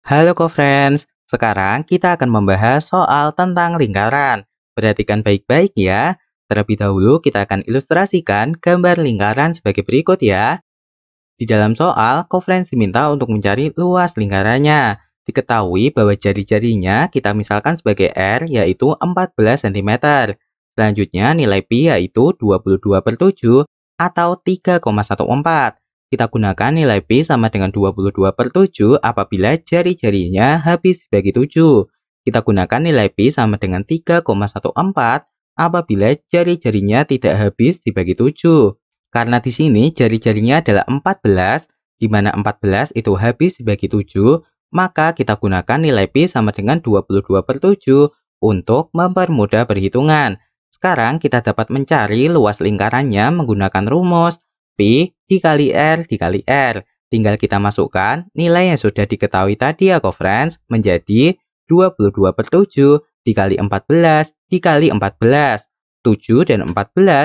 Halo co-friends, sekarang kita akan membahas soal tentang lingkaran. Perhatikan baik-baik ya. Terlebih dahulu kita akan ilustrasikan gambar lingkaran sebagai berikut ya. Di dalam soal, co-friends diminta untuk mencari luas lingkarannya. Diketahui bahwa jari-jarinya kita misalkan sebagai R yaitu 14 cm. Selanjutnya nilai pi yaitu 22 7 atau 3,14. Kita gunakan nilai P sama dengan 22 per 7 apabila jari-jarinya habis dibagi 7. Kita gunakan nilai P sama dengan 3,14 apabila jari-jarinya tidak habis dibagi 7. Karena di sini jari-jarinya adalah 14, di mana 14 itu habis dibagi 7, maka kita gunakan nilai P sama dengan 22 per 7 untuk mempermudah perhitungan. Sekarang kita dapat mencari luas lingkarannya menggunakan rumus P dikali R dikali R. Tinggal kita masukkan nilai yang sudah diketahui tadi ya, friends, menjadi 22 per 7 dikali 14 dikali 14. 7 dan 14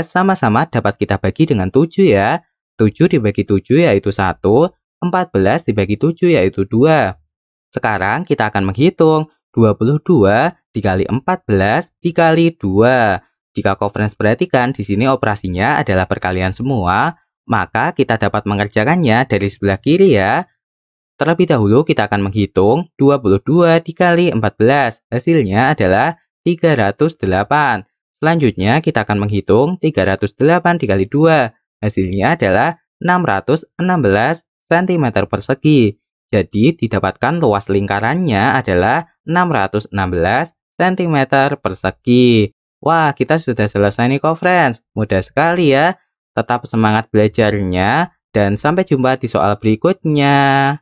sama-sama dapat kita bagi dengan 7 ya. 7 dibagi 7 yaitu 1, 14 dibagi 7 yaitu 2. Sekarang kita akan menghitung 22 dikali 14 dikali 2. Jika conference perhatikan, di sini operasinya adalah perkalian semua, maka kita dapat mengerjakannya dari sebelah kiri ya. Terlebih dahulu kita akan menghitung 22 dikali 14, hasilnya adalah 308. Selanjutnya kita akan menghitung 308 dikali 2, hasilnya adalah 616 cm persegi. Jadi didapatkan luas lingkarannya adalah 616 cm persegi. Wah, kita sudah selesai nih, kok, friends. Mudah sekali ya. Tetap semangat belajarnya, dan sampai jumpa di soal berikutnya.